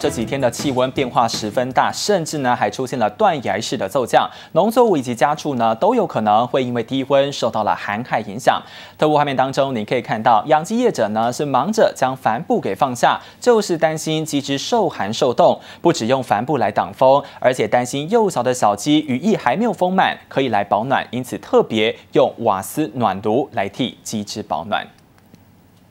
这几天的气温变化十分大，甚至呢还出现了断崖式的骤降，农作物以及家畜呢都有可能会因为低温受到了寒害影响。特务画面当中，你可以看到养鸡业者呢是忙着将帆布给放下，就是担心鸡只受寒受冻。不只用帆布来挡风，而且担心幼小的小鸡羽翼还没有丰满，可以来保暖，因此特别用瓦斯暖炉来替鸡只保暖。